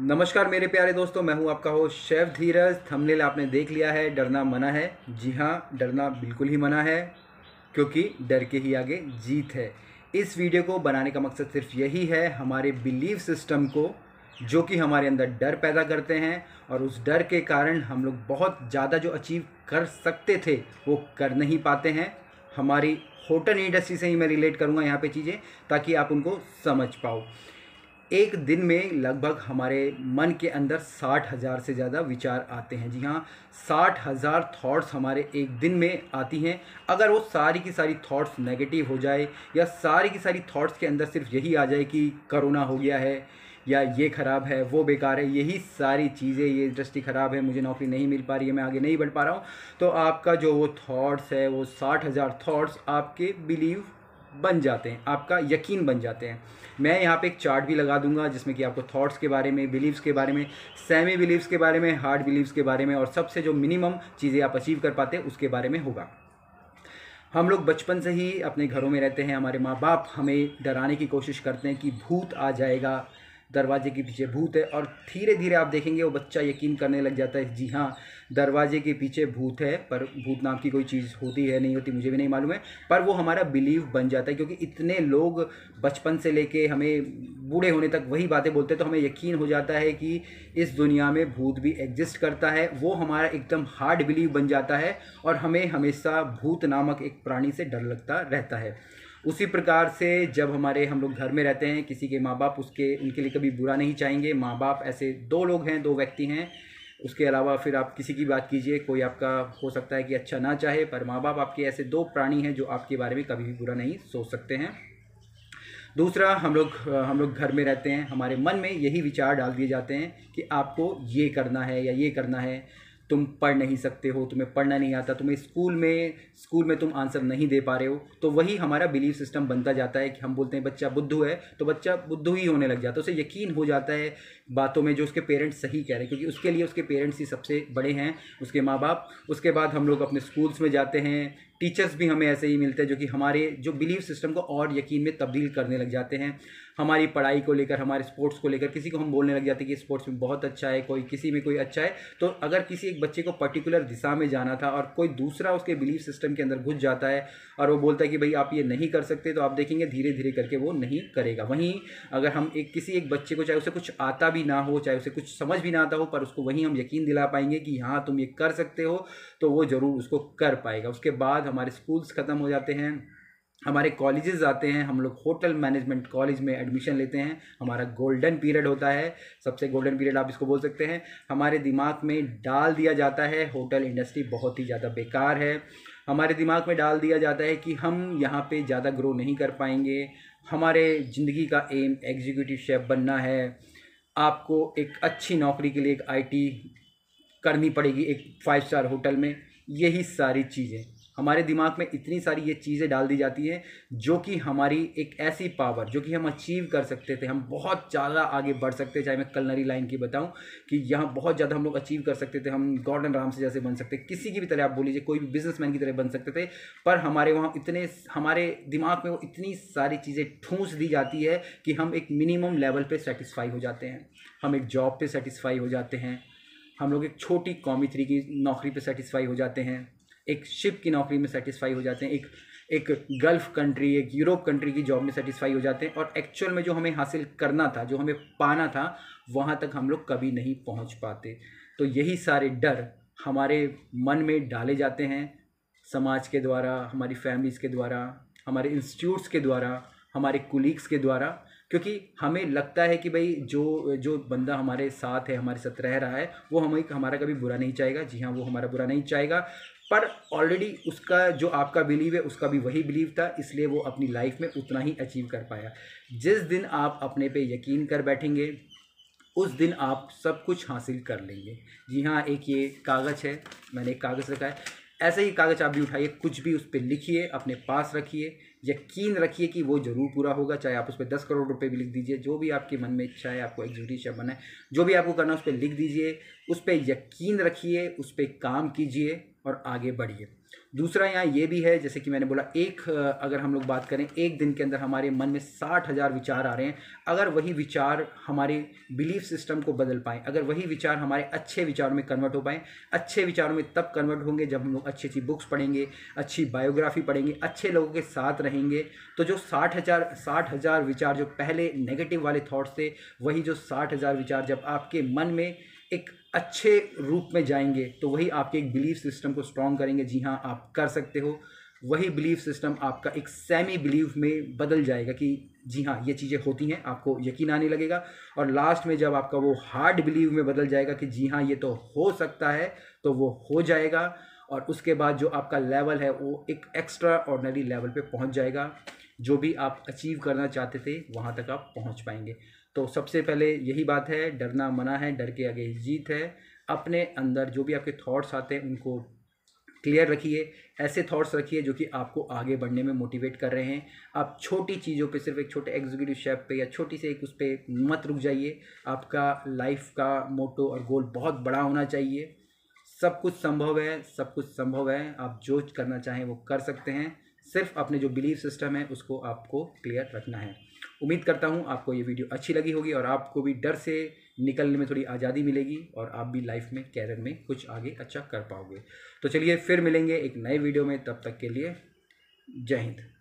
नमस्कार मेरे प्यारे दोस्तों मैं हूं आपका हो शेफ धीरज थंबनेल आपने देख लिया है डरना मना है जी हाँ डरना बिल्कुल ही मना है क्योंकि डर के ही आगे जीत है इस वीडियो को बनाने का मकसद सिर्फ यही है हमारे बिलीव सिस्टम को जो कि हमारे अंदर डर पैदा करते हैं और उस डर के कारण हम लोग बहुत ज़्यादा जो अचीव कर सकते थे वो कर नहीं पाते हैं हमारी होटल इंडस्ट्री से ही मैं रिलेट करूँगा यहाँ पे चीज़ें ताकि आप उनको समझ पाओ एक दिन में लगभग हमारे मन के अंदर साठ हज़ार से ज़्यादा विचार आते हैं जी हाँ साठ हज़ार थाट्स हमारे एक दिन में आती हैं अगर वो सारी की सारी थाट्स नेगेटिव हो जाए या सारी की सारी थाट्स के अंदर सिर्फ यही आ जाए कि करोना हो गया है या ये ख़राब है वो बेकार है यही सारी चीज़ें ये इंडस्ट्री ख़राब है मुझे नौकरी नहीं मिल पा रही है मैं आगे नहीं बढ़ पा रहा हूँ तो आपका जो वो थाट्स है वो साठ हज़ार थाट्स आपके बिलीव बन जाते हैं आपका यकीन बन जाते हैं मैं यहाँ पे एक चार्ट भी लगा दूंगा जिसमें कि आपको थॉट्स के बारे में बिलीव्स के बारे में सेमी बिलीव्स के बारे में हार्ड बिलीव्स के बारे में और सबसे जो मिनिमम चीज़ें आप अचीव कर पाते हैं उसके बारे में होगा हम लोग बचपन से ही अपने घरों में रहते हैं हमारे माँ बाप हमें डराने की कोशिश करते हैं कि भूत आ जाएगा दरवाजे के पीछे भूत है और धीरे धीरे आप देखेंगे वो बच्चा यकीन करने लग जाता है जी हाँ दरवाजे के पीछे भूत है पर भूत नाम की कोई चीज़ होती है नहीं होती मुझे भी नहीं मालूम है पर वो हमारा बिलीव बन जाता है क्योंकि इतने लोग बचपन से लेके हमें बूढ़े होने तक वही बातें बोलते हैं तो हमें यकीन हो जाता है कि इस दुनिया में भूत भी एग्जिस्ट करता है वो हमारा एकदम हार्ड बिलीव बन जाता है और हमें हमेशा भूत नामक एक प्राणी से डर लगता रहता है उसी प्रकार से जब हमारे हम लोग घर में रहते हैं किसी के माँ बाप उसके उनके लिए कभी बुरा नहीं चाहेंगे माँ बाप ऐसे दो लोग हैं दो व्यक्ति हैं उसके अलावा फिर आप किसी की बात कीजिए कोई आपका हो सकता है कि अच्छा ना चाहे पर माँ बाप आपके ऐसे दो प्राणी हैं जो आपके बारे में कभी भी बुरा नहीं सोच सकते हैं दूसरा हम लोग हम लोग घर में रहते हैं हमारे मन में यही विचार डाल दिए जाते हैं कि आपको ये करना है या ये करना है तुम पढ़ नहीं सकते हो तुम्हें पढ़ना नहीं आता तुम्हें स्कूल में स्कूल में तुम आंसर नहीं दे पा रहे हो तो वही हमारा बिलीफ सिस्टम बनता जाता है कि हम बोलते हैं बच्चा बुद्धू है तो बच्चा बुद्धू ही होने लग जाता है तो उसे यकीन हो जाता है बातों में जो उसके पेरेंट्स सही कह रहे हैं क्योंकि उसके लिए उसके पेरेंट्स ही सबसे बड़े हैं उसके माँ बाप उसके बाद हम लोग अपने स्कूल्स में जाते हैं टीचर्स भी हमें ऐसे ही मिलते हैं जो कि हमारे जो बिलीव सिस्टम को और यकीन में तब्दील करने लग जाते हैं हमारी पढ़ाई को लेकर हमारे स्पोर्ट्स को लेकर किसी को हम बोलने लग जाते हैं कि स्पोर्ट्स में बहुत अच्छा है कोई किसी में कोई अच्छा है तो अगर किसी एक बच्चे को पर्टिकुलर दिशा में जाना था और कोई दूसरा उसके बिलीव सिस्टम के अंदर घुस जाता है और वो बोलता है कि भाई आप ये नहीं कर सकते तो आप देखेंगे धीरे धीरे करके वो नहीं करेगा वहीं अगर हम एक किसी एक बच्चे को चाहे उसे कुछ आता भी ना हो चाहे उसे कुछ समझ भी ना आता हो पर उसको वहीं हम यकीन दिला पाएंगे कि हाँ तुम ये कर सकते हो तो वो ज़रूर उसको कर पाएगा उसके बाद हम हमारे स्कूल्स ख़त्म हो जाते हैं हमारे कॉलेजेस आते हैं हम लोग होटल मैनेजमेंट कॉलेज में एडमिशन लेते हैं हमारा गोल्डन पीरियड होता है सबसे गोल्डन पीरियड आप इसको बोल सकते हैं हमारे दिमाग में डाल दिया जाता है होटल इंडस्ट्री बहुत ही ज़्यादा बेकार है हमारे दिमाग में डाल दिया जाता है कि हम यहाँ पे ज़्यादा ग्रो नहीं कर पाएंगे हमारे ज़िंदगी का एम एग्जीक्यूटिव शेफ़ बनना है आपको एक अच्छी नौकरी के लिए एक आईटी करनी पड़ेगी एक फाइव स्टार होटल में यही सारी चीज़ें हमारे दिमाग में इतनी सारी ये चीज़ें डाल दी जाती हैं जो कि हमारी एक ऐसी पावर जो कि हम अचीव कर सकते थे हम बहुत ज़्यादा आगे बढ़ सकते चाहे मैं कलनरी लाइन की बताऊं कि यहाँ बहुत ज़्यादा हम लोग अचीव कर सकते थे हम गॉर्डन राम से जैसे बन सकते किसी की भी तरह आप बोलिए कोई भी बिजनेस की तरह बन सकते थे पर हमारे वहाँ इतने हमारे दिमाग में वो इतनी सारी चीज़ें ठूँस दी जाती है कि हम एक मिनिमम लेवल पर सेटिस्फाई हो जाते हैं हम एक जॉब पर सेटिस्फाई हो जाते हैं हम लोग एक छोटी कॉमी थ्री की नौकरी पर सेटिस्फाई हो जाते हैं एक शिप की नौकरी में सेटिस्फाई हो जाते हैं एक एक गल्फ कंट्री एक यूरोप कंट्री की जॉब में सेटिस्फाई हो जाते हैं और एक्चुअल में जो हमें हासिल करना था जो हमें पाना था वहाँ तक हम लोग कभी नहीं पहुँच पाते तो यही सारे डर हमारे मन में डाले जाते हैं समाज के द्वारा हमारी फैमिलीज़ के द्वारा हमारे इंस्टीट्यूट्स के द्वारा हमारे कुलीग्स के द्वारा क्योंकि हमें लगता है कि भाई जो जो बंदा हमारे साथ है हमारे साथ रह रहा है वो हमें हमारा कभी बुरा नहीं चाहेगा जी हाँ वो हमारा बुरा नहीं चाहेगा पर ऑलरेडी उसका जो आपका बिलीव है उसका भी वही बिलीव था इसलिए वो अपनी लाइफ में उतना ही अचीव कर पाया जिस दिन आप अपने पे यकीन कर बैठेंगे उस दिन आप सब कुछ हासिल कर लेंगे जी हाँ एक ये कागज़ है मैंने एक कागज़ रखा है ऐसे ही कागज़ आप भी उठाइए कुछ भी उस पर लिखिए अपने पास रखिए यकीन रखिए कि वो ज़रूर पूरा होगा चाहे आप उस पर दस करोड़ रुपए भी लिख दीजिए जो भी आपके मन में इच्छा है आपको एग्जीक्यूटिव बनाए जो भी आपको करना है उस पर लिख दीजिए उस पर यकीन रखिए उस पर काम कीजिए और आगे बढ़िए दूसरा यहाँ ये भी है जैसे कि मैंने बोला एक अगर हम लोग बात करें एक दिन के अंदर हमारे मन में साठ हज़ार विचार आ रहे हैं अगर वही विचार हमारे बिलीफ सिस्टम को बदल पाएँ अगर वही विचार हमारे अच्छे विचारों में कन्वर्ट हो पाएँ अच्छे विचारों में तब कन्वर्ट होंगे जब हम लोग अच्छी अच्छी बुक्स पढ़ेंगे अच्छी बायोग्राफी पढ़ेंगे अच्छे लोगों के साथ रहेंगे तो जो साठ हज़ार साठ हज़ार विचार जो पहले नेगेटिव वाले थाट्स थे वही जो साठ हज़ार विचार जब आपके मन में एक अच्छे रूप में जाएंगे तो वही आपके एक बिलीफ सिस्टम को स्ट्रॉन्ग करेंगे जी हाँ आप कर सकते हो वही बिलीफ सिस्टम आपका एक सेमी बिलीव में बदल जाएगा कि जी हाँ ये चीज़ें होती हैं आपको यकीन आने लगेगा और लास्ट में जब आपका वो हार्ड बिलीव में बदल जाएगा कि जी हाँ ये तो हो सकता है तो वो हो जाएगा और उसके बाद जो आपका लेवल है वो एक एक्स्ट्रा ऑर्डनरी लेवल पे पहुंच जाएगा जो भी आप अचीव करना चाहते थे वहाँ तक आप पहुँच पाएंगे तो सबसे पहले यही बात है डरना मना है डर के आगे जीत है अपने अंदर जो भी आपके थॉट्स आते हैं उनको क्लियर रखिए ऐसे थॉट्स रखिए जो कि आपको आगे बढ़ने में मोटिवेट कर रहे हैं आप छोटी चीज़ों पे सिर्फ एक छोटे एग्जीक्यूटिव शेप पे या छोटी से एक उस पर मत रुक जाइए आपका लाइफ का मोटो और गोल बहुत बड़ा होना चाहिए सब कुछ संभव है सब कुछ संभव है आप जो करना चाहें वो कर सकते हैं सिर्फ अपने जो बिलीफ सिस्टम है उसको आपको क्लियर रखना है उम्मीद करता हूँ आपको ये वीडियो अच्छी लगी होगी और आपको भी डर से निकलने में थोड़ी आज़ादी मिलेगी और आप भी लाइफ में कैरियर में कुछ आगे अच्छा कर पाओगे तो चलिए फिर मिलेंगे एक नए वीडियो में तब तक के लिए जय हिंद